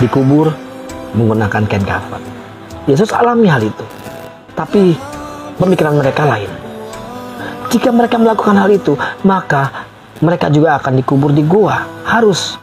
dikubur menggunakan kain kafan. Yesus alami hal itu. Tapi pemikiran mereka lain. Jika mereka melakukan hal itu, maka mereka juga akan dikubur di gua. Harus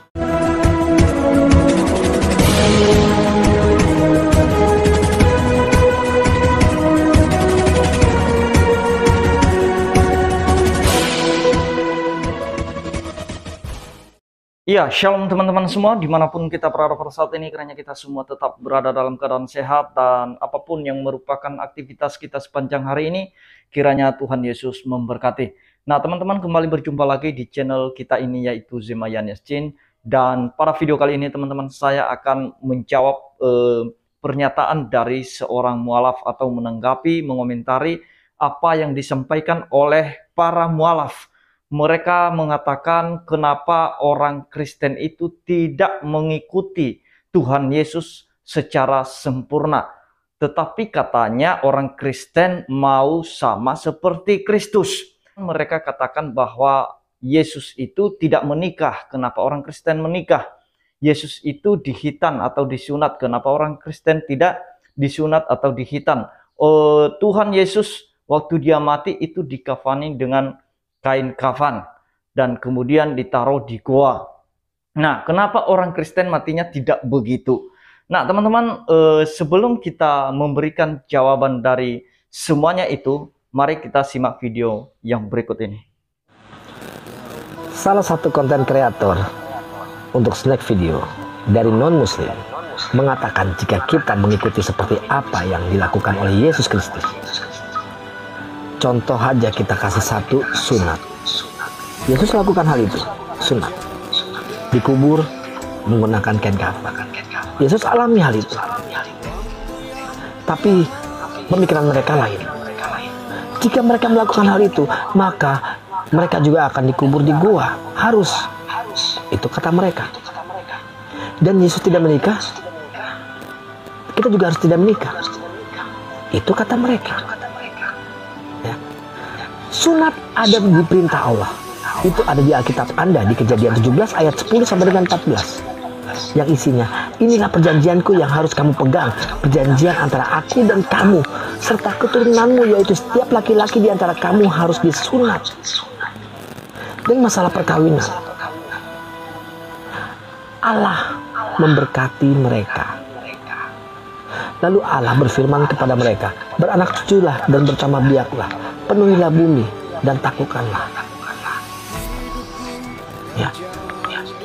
Ya, shalom teman-teman semua, dimanapun kita berada pada saat ini, kiranya kita semua tetap berada dalam keadaan sehat, dan apapun yang merupakan aktivitas kita sepanjang hari ini, kiranya Tuhan Yesus memberkati. Nah, teman-teman kembali berjumpa lagi di channel kita ini, yaitu Zemayan Chin dan pada video kali ini, teman-teman, saya akan menjawab eh, pernyataan dari seorang mualaf atau menanggapi, mengomentari apa yang disampaikan oleh para mualaf mereka mengatakan kenapa orang Kristen itu tidak mengikuti Tuhan Yesus secara sempurna. Tetapi katanya orang Kristen mau sama seperti Kristus. Mereka katakan bahwa Yesus itu tidak menikah. Kenapa orang Kristen menikah? Yesus itu dihitan atau disunat. Kenapa orang Kristen tidak disunat atau dihitan? Oh, Tuhan Yesus waktu dia mati itu dikafani dengan kain kafan dan kemudian ditaruh di goa. Nah, kenapa orang Kristen matinya tidak begitu? Nah, teman-teman, eh, sebelum kita memberikan jawaban dari semuanya itu, mari kita simak video yang berikut ini. Salah satu konten kreator untuk snack video dari non-muslim mengatakan jika kita mengikuti seperti apa yang dilakukan oleh Yesus Kristus, Contoh aja kita kasih satu sunat. Yesus lakukan hal itu, sunat. Dikubur menggunakan kain kafan. Yesus alami hal itu. Tapi pemikiran mereka lain. Jika mereka melakukan hal itu, maka mereka juga akan dikubur di gua. Harus. Itu kata mereka. Dan Yesus tidak menikah. Kita juga harus tidak menikah. Itu kata mereka sunat ada di perintah Allah. Itu ada di Alkitab Anda di kejadian 17 ayat 10 sampai dengan 14 yang isinya inilah perjanjianku yang harus kamu pegang perjanjian antara aku dan kamu serta keturunanmu yaitu setiap laki-laki di antara kamu harus disunat dan masalah perkawinan Allah memberkati mereka lalu Allah berfirman kepada mereka beranak cuculah dan bercama biaklah penuhilah bumi dan taklukkanlah. Ya, ya,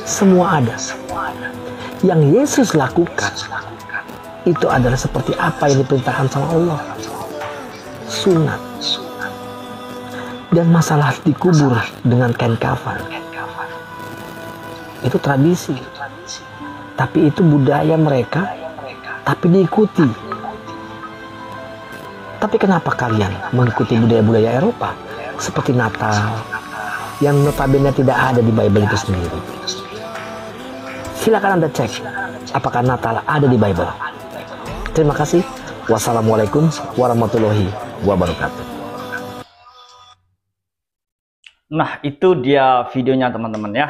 semua ada, semua ada. Yang Yesus lakukan itu adalah seperti apa yang diperintahkan sama Allah. Sunat. Dan masalah dikubur dengan kain kafan. Itu tradisi. Tapi itu budaya mereka, tapi diikuti tapi kenapa kalian mengikuti budaya-budaya Eropa seperti Natal yang notabene tidak ada di Bible itu sendiri? Silakan Anda cek apakah Natal ada di Bible. Terima kasih. Wassalamualaikum warahmatullahi wabarakatuh. Nah, itu dia videonya teman-teman ya.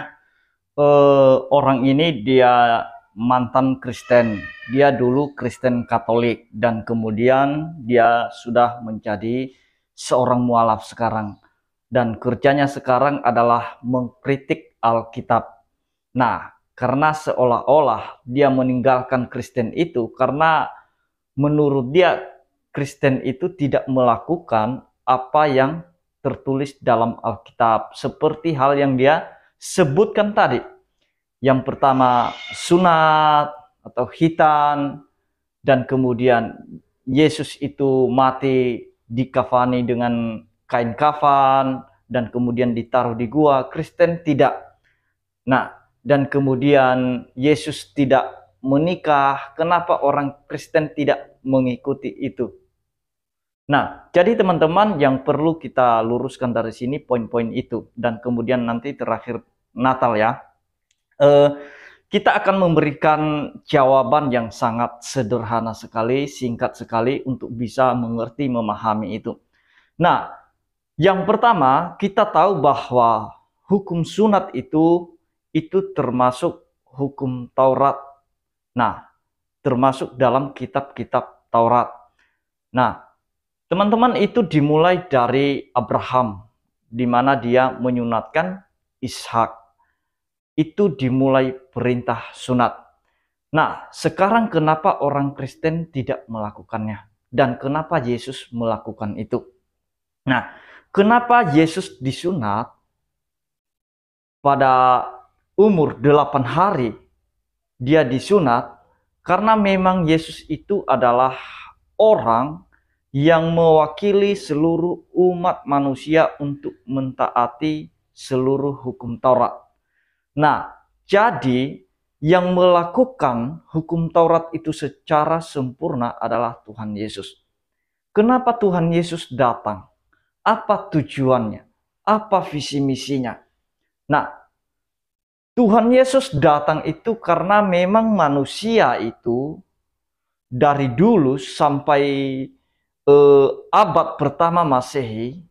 Uh, orang ini dia mantan Kristen. Dia dulu Kristen Katolik dan kemudian dia sudah menjadi seorang mualaf sekarang. Dan kerjanya sekarang adalah mengkritik Alkitab. Nah, karena seolah-olah dia meninggalkan Kristen itu karena menurut dia Kristen itu tidak melakukan apa yang tertulis dalam Alkitab seperti hal yang dia sebutkan tadi yang pertama sunat atau hitan dan kemudian Yesus itu mati dikafani dengan kain kafan dan kemudian ditaruh di gua. Kristen tidak. Nah, dan kemudian Yesus tidak menikah. Kenapa orang Kristen tidak mengikuti itu? Nah, jadi teman-teman yang perlu kita luruskan dari sini poin-poin itu dan kemudian nanti terakhir Natal ya uh, kita akan memberikan jawaban yang sangat sederhana sekali, singkat sekali untuk bisa mengerti, memahami itu. Nah, yang pertama kita tahu bahwa hukum sunat itu itu termasuk hukum Taurat. Nah, termasuk dalam kitab-kitab Taurat. Nah, teman-teman itu dimulai dari Abraham, di mana dia menyunatkan Ishak itu dimulai perintah sunat. Nah, sekarang kenapa orang Kristen tidak melakukannya? Dan kenapa Yesus melakukan itu? Nah, kenapa Yesus disunat pada umur 8 hari dia disunat? Karena memang Yesus itu adalah orang yang mewakili seluruh umat manusia untuk mentaati seluruh hukum Taurat. Nah, jadi yang melakukan hukum Taurat itu secara sempurna adalah Tuhan Yesus. Kenapa Tuhan Yesus datang? Apa tujuannya? Apa visi misinya? Nah, Tuhan Yesus datang itu karena memang manusia itu dari dulu sampai eh, abad pertama Masehi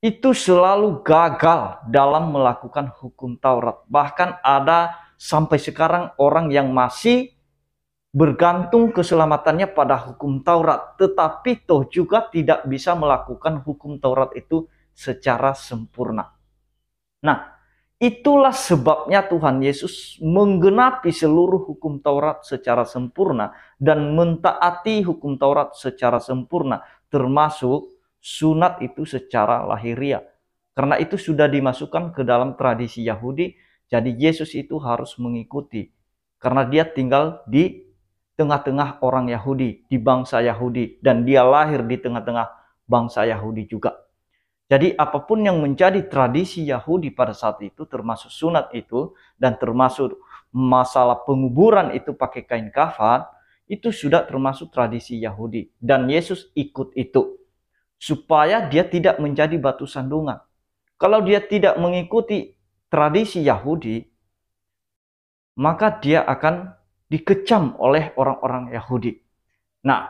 itu selalu gagal dalam melakukan hukum Taurat. Bahkan ada sampai sekarang orang yang masih bergantung keselamatannya pada hukum Taurat, tetapi toh juga tidak bisa melakukan hukum Taurat itu secara sempurna. Nah, itulah sebabnya Tuhan Yesus menggenapi seluruh hukum Taurat secara sempurna dan mentaati hukum Taurat secara sempurna, termasuk sunat itu secara lahiriah. Karena itu sudah dimasukkan ke dalam tradisi Yahudi, jadi Yesus itu harus mengikuti. Karena dia tinggal di tengah-tengah orang Yahudi, di bangsa Yahudi, dan dia lahir di tengah-tengah bangsa Yahudi juga. Jadi apapun yang menjadi tradisi Yahudi pada saat itu, termasuk sunat itu, dan termasuk masalah penguburan itu pakai kain kafan, itu sudah termasuk tradisi Yahudi. Dan Yesus ikut itu supaya dia tidak menjadi batu sandungan. Kalau dia tidak mengikuti tradisi Yahudi, maka dia akan dikecam oleh orang-orang Yahudi. Nah,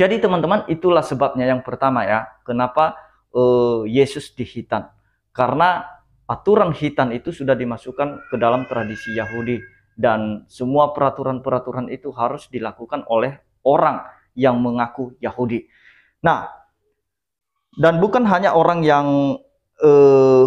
jadi teman-teman itulah sebabnya yang pertama ya, kenapa uh, Yesus dihitan. Karena aturan hitan itu sudah dimasukkan ke dalam tradisi Yahudi dan semua peraturan-peraturan itu harus dilakukan oleh orang yang mengaku Yahudi. Nah, dan bukan hanya orang yang eh,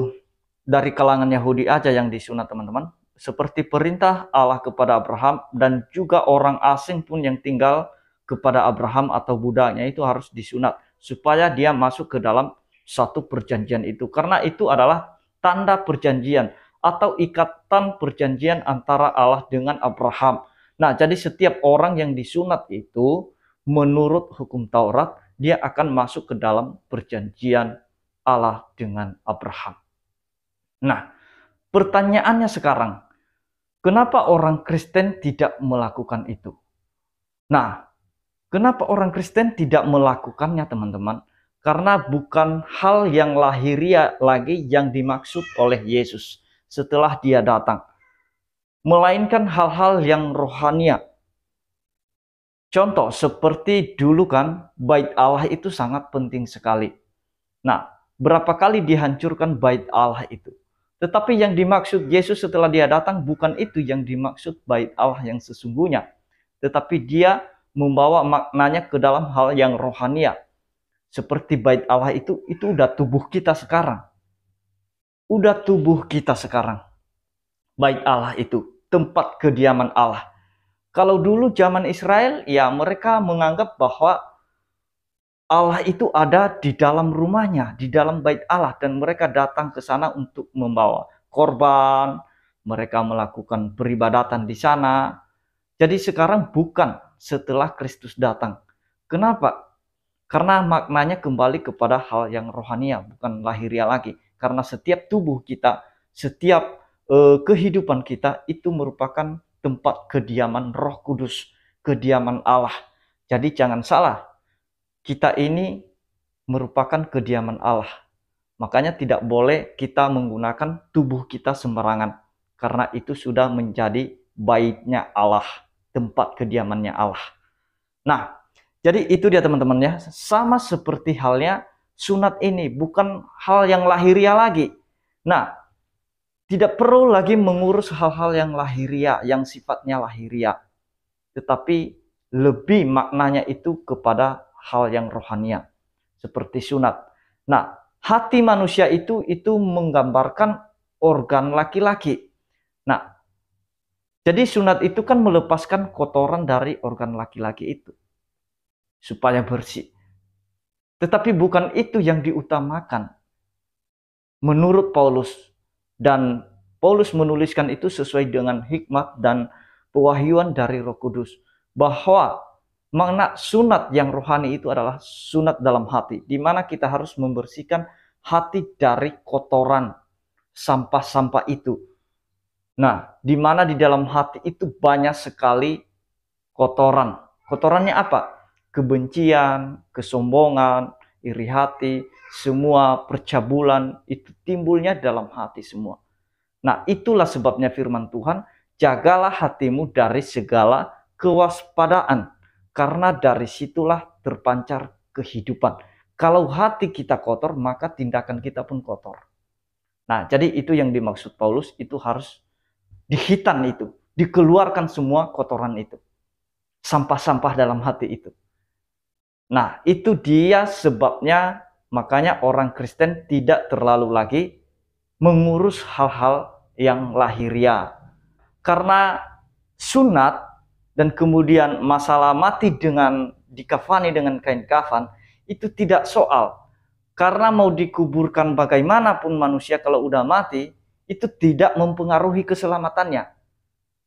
dari kalangan Yahudi aja yang disunat teman-teman. Seperti perintah Allah kepada Abraham dan juga orang asing pun yang tinggal kepada Abraham atau budaknya itu harus disunat. Supaya dia masuk ke dalam satu perjanjian itu. Karena itu adalah tanda perjanjian atau ikatan perjanjian antara Allah dengan Abraham. Nah, jadi setiap orang yang disunat itu menurut hukum Taurat dia akan masuk ke dalam perjanjian Allah dengan Abraham. Nah, pertanyaannya sekarang, kenapa orang Kristen tidak melakukan itu? Nah, kenapa orang Kristen tidak melakukannya, teman-teman? Karena bukan hal yang lahiria lagi yang dimaksud oleh Yesus setelah dia datang. Melainkan hal-hal yang rohania, Contoh seperti dulu kan bait Allah itu sangat penting sekali. Nah, berapa kali dihancurkan bait Allah itu? Tetapi yang dimaksud Yesus setelah dia datang bukan itu yang dimaksud bait Allah yang sesungguhnya. Tetapi dia membawa maknanya ke dalam hal yang rohania. Seperti bait Allah itu, itu udah tubuh kita sekarang. Udah tubuh kita sekarang. Bait Allah itu, tempat kediaman Allah kalau dulu zaman Israel, ya mereka menganggap bahwa Allah itu ada di dalam rumahnya, di dalam bait Allah dan mereka datang ke sana untuk membawa korban, mereka melakukan peribadatan di sana. Jadi sekarang bukan setelah Kristus datang. Kenapa? Karena maknanya kembali kepada hal yang rohania, bukan lahiria lagi. Karena setiap tubuh kita, setiap eh, kehidupan kita itu merupakan tempat kediaman Roh Kudus, kediaman Allah. Jadi jangan salah, kita ini merupakan kediaman Allah. Makanya tidak boleh kita menggunakan tubuh kita sembarangan karena itu sudah menjadi baitnya Allah, tempat kediamannya Allah. Nah, jadi itu dia teman-teman ya, sama seperti halnya sunat ini bukan hal yang lahiriah lagi. Nah, tidak perlu lagi mengurus hal-hal yang lahiria, yang sifatnya lahiria. Tetapi lebih maknanya itu kepada hal yang rohania. Seperti sunat. Nah, hati manusia itu itu menggambarkan organ laki-laki. Nah, jadi sunat itu kan melepaskan kotoran dari organ laki-laki itu supaya bersih. Tetapi bukan itu yang diutamakan. Menurut Paulus, dan Paulus menuliskan itu sesuai dengan hikmat dan pewahyuan dari Roh Kudus bahwa makna sunat yang rohani itu adalah sunat dalam hati di mana kita harus membersihkan hati dari kotoran sampah-sampah itu. Nah, di mana di dalam hati itu banyak sekali kotoran. Kotorannya apa? Kebencian, kesombongan, iri hati, semua percabulan itu timbulnya dalam hati semua. Nah, itulah sebabnya firman Tuhan, jagalah hatimu dari segala kewaspadaan karena dari situlah terpancar kehidupan. Kalau hati kita kotor, maka tindakan kita pun kotor. Nah, jadi itu yang dimaksud Paulus itu harus dihitan itu, dikeluarkan semua kotoran itu. Sampah-sampah dalam hati itu. Nah, itu dia sebabnya makanya orang Kristen tidak terlalu lagi mengurus hal-hal yang lahiriah. Karena sunat dan kemudian masalah mati dengan dikafani dengan kain kafan itu tidak soal. Karena mau dikuburkan bagaimanapun manusia kalau udah mati itu tidak mempengaruhi keselamatannya.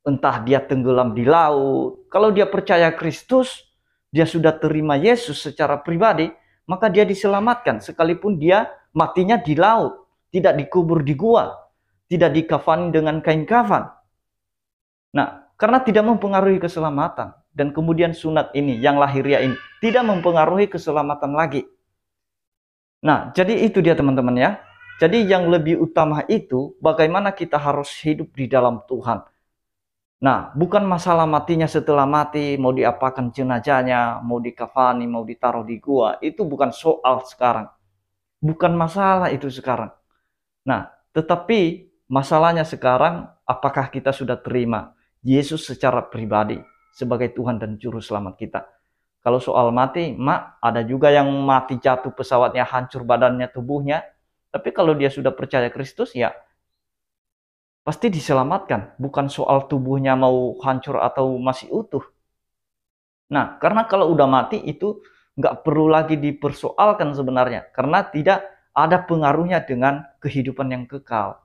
Entah dia tenggelam di laut, kalau dia percaya Kristus, dia sudah terima Yesus secara pribadi, maka dia diselamatkan sekalipun dia matinya di laut, tidak dikubur di gua, tidak dikafani dengan kain kafan. Nah, karena tidak mempengaruhi keselamatan dan kemudian sunat ini yang lahiria ini tidak mempengaruhi keselamatan lagi. Nah, jadi itu dia teman-teman ya. Jadi yang lebih utama itu bagaimana kita harus hidup di dalam Tuhan. Nah, bukan masalah matinya setelah mati, mau diapakan jenazahnya, mau dikafani, mau ditaruh di gua, itu bukan soal sekarang. Bukan masalah itu sekarang. Nah, tetapi masalahnya sekarang apakah kita sudah terima Yesus secara pribadi sebagai Tuhan dan juru selamat kita? Kalau soal mati, mak ada juga yang mati jatuh pesawatnya hancur badannya tubuhnya, tapi kalau dia sudah percaya Kristus ya pasti diselamatkan, bukan soal tubuhnya mau hancur atau masih utuh. Nah, karena kalau udah mati itu nggak perlu lagi dipersoalkan sebenarnya, karena tidak ada pengaruhnya dengan kehidupan yang kekal.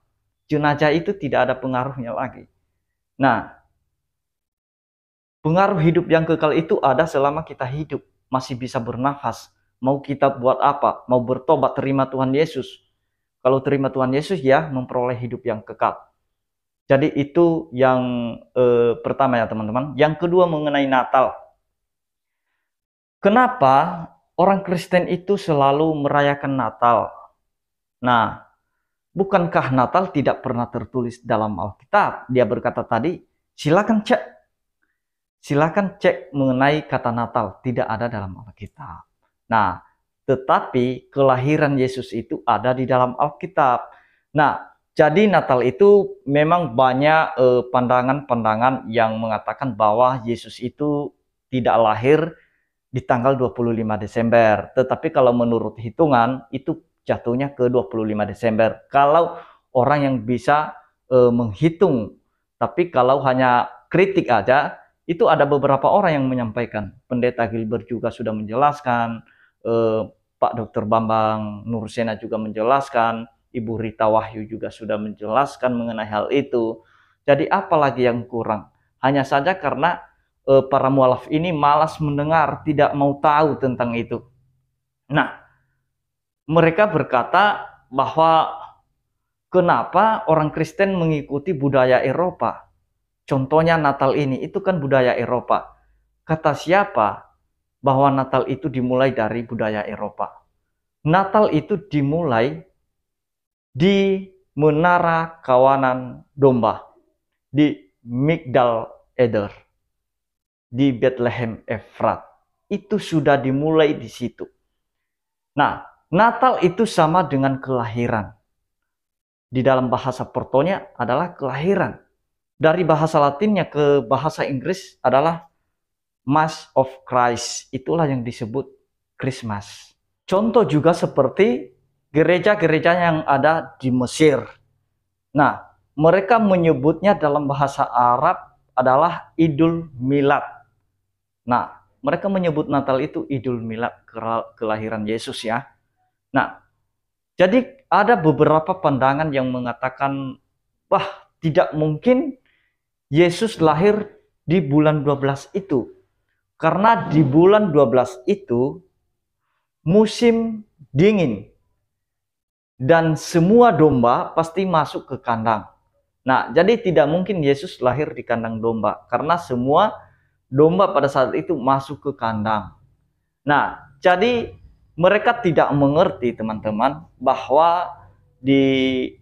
Jenazah itu tidak ada pengaruhnya lagi. Nah, pengaruh hidup yang kekal itu ada selama kita hidup, masih bisa bernafas. Mau kita buat apa? Mau bertobat terima Tuhan Yesus. Kalau terima Tuhan Yesus ya memperoleh hidup yang kekal. Jadi itu yang eh, pertama ya teman-teman. Yang kedua mengenai Natal. Kenapa orang Kristen itu selalu merayakan Natal? Nah, bukankah Natal tidak pernah tertulis dalam Alkitab? Dia berkata tadi, silakan cek. Silakan cek mengenai kata Natal, tidak ada dalam Alkitab. Nah, tetapi kelahiran Yesus itu ada di dalam Alkitab. Nah, jadi Natal itu memang banyak eh, pandangan-pandangan eh, yang mengatakan bahwa Yesus itu tidak lahir di tanggal 25 Desember. Tetapi kalau menurut hitungan itu jatuhnya ke 25 Desember. Kalau orang yang bisa eh, menghitung, tapi kalau hanya kritik aja, itu ada beberapa orang yang menyampaikan. Pendeta Gilbert juga sudah menjelaskan, eh, Pak Dr. Bambang Nursena juga menjelaskan, Ibu Rita Wahyu juga sudah menjelaskan mengenai hal itu. Jadi apalagi yang kurang? Hanya saja karena e, para mualaf ini malas mendengar, tidak mau tahu tentang itu. Nah, mereka berkata bahwa kenapa orang Kristen mengikuti budaya Eropa? Contohnya Natal ini, itu kan budaya Eropa. Kata siapa bahwa Natal itu dimulai dari budaya Eropa? Natal itu dimulai di Menara Kawanan Domba, di Migdal Eder, di Bethlehem Efrat. Itu sudah dimulai di situ. Nah, Natal itu sama dengan kelahiran. Di dalam bahasa Portonya adalah kelahiran. Dari bahasa Latinnya ke bahasa Inggris adalah Mass of Christ. Itulah yang disebut Christmas. Contoh juga seperti gereja-gereja yang ada di Mesir. Nah, mereka menyebutnya dalam bahasa Arab adalah Idul Milad. Nah, mereka menyebut Natal itu Idul Milad kelahiran Yesus ya. Nah, jadi ada beberapa pandangan yang mengatakan wah, tidak mungkin Yesus lahir di bulan 12 itu. Karena di bulan 12 itu musim dingin dan semua domba pasti masuk ke kandang. Nah, jadi tidak mungkin Yesus lahir di kandang domba karena semua domba pada saat itu masuk ke kandang. Nah, jadi mereka tidak mengerti teman-teman bahwa di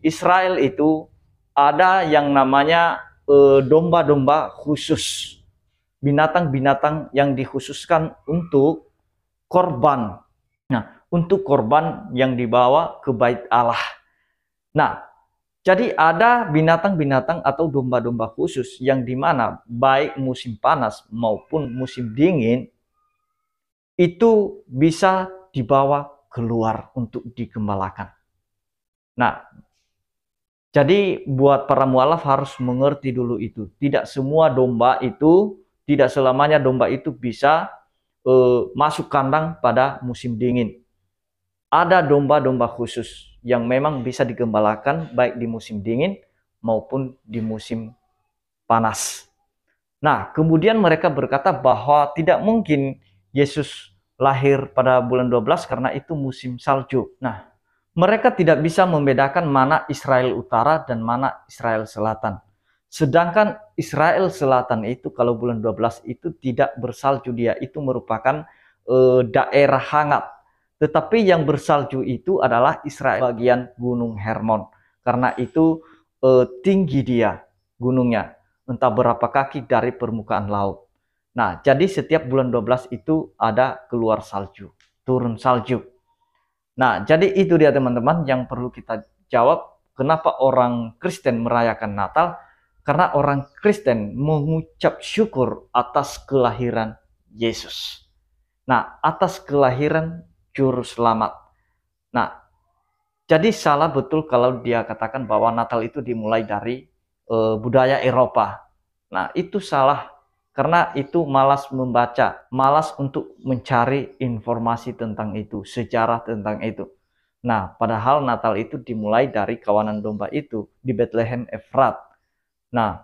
Israel itu ada yang namanya eh, domba-domba khusus, binatang-binatang yang dikhususkan untuk korban untuk korban yang dibawa ke bait Allah. Nah, jadi ada binatang-binatang atau domba-domba khusus yang dimana baik musim panas maupun musim dingin itu bisa dibawa keluar untuk digembalakan. Nah, jadi buat para mualaf harus mengerti dulu itu. Tidak semua domba itu, tidak selamanya domba itu bisa eh, masuk kandang pada musim dingin ada domba-domba khusus yang memang bisa digembalakan baik di musim dingin maupun di musim panas. Nah, kemudian mereka berkata bahwa tidak mungkin Yesus lahir pada bulan 12 karena itu musim salju. Nah, mereka tidak bisa membedakan mana Israel utara dan mana Israel selatan. Sedangkan Israel selatan itu kalau bulan 12 itu tidak bersalju dia itu merupakan e, daerah hangat tetapi yang bersalju itu adalah Israel bagian Gunung Hermon. Karena itu eh, tinggi dia gunungnya, entah berapa kaki dari permukaan laut. Nah, jadi setiap bulan 12 itu ada keluar salju, turun salju. Nah, jadi itu dia teman-teman yang perlu kita jawab kenapa orang Kristen merayakan Natal? Karena orang Kristen mengucap syukur atas kelahiran Yesus. Nah, atas kelahiran juru selamat. Nah, jadi salah betul kalau dia katakan bahwa Natal itu dimulai dari e, budaya Eropa. Nah, itu salah karena itu malas membaca, malas untuk mencari informasi tentang itu, sejarah tentang itu. Nah, padahal Natal itu dimulai dari kawanan domba itu di Bethlehem Efrat. Nah,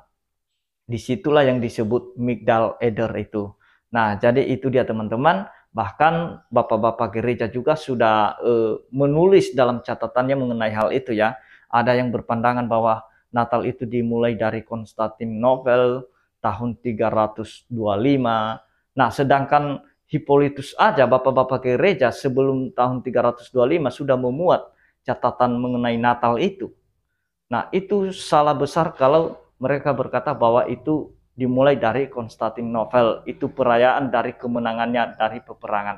disitulah yang disebut Migdal Eder itu. Nah, jadi itu dia teman-teman. Bahkan bapak-bapak gereja juga sudah uh, menulis dalam catatannya mengenai hal itu ya. Ada yang berpandangan bahwa Natal itu dimulai dari Konstantin Novel tahun 325. Nah, sedangkan Hippolytus aja bapak-bapak gereja sebelum tahun 325 sudah memuat catatan mengenai Natal itu. Nah, itu salah besar kalau mereka berkata bahwa itu dimulai dari Konstantin Novel. Itu perayaan dari kemenangannya dari peperangan.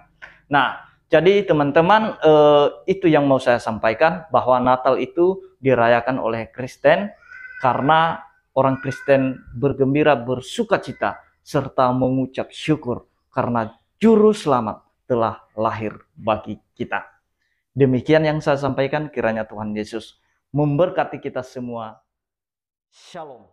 Nah, jadi teman-teman eh, itu yang mau saya sampaikan bahwa Natal itu dirayakan oleh Kristen karena orang Kristen bergembira, bersuka cita serta mengucap syukur karena juru selamat telah lahir bagi kita. Demikian yang saya sampaikan kiranya Tuhan Yesus memberkati kita semua. Shalom.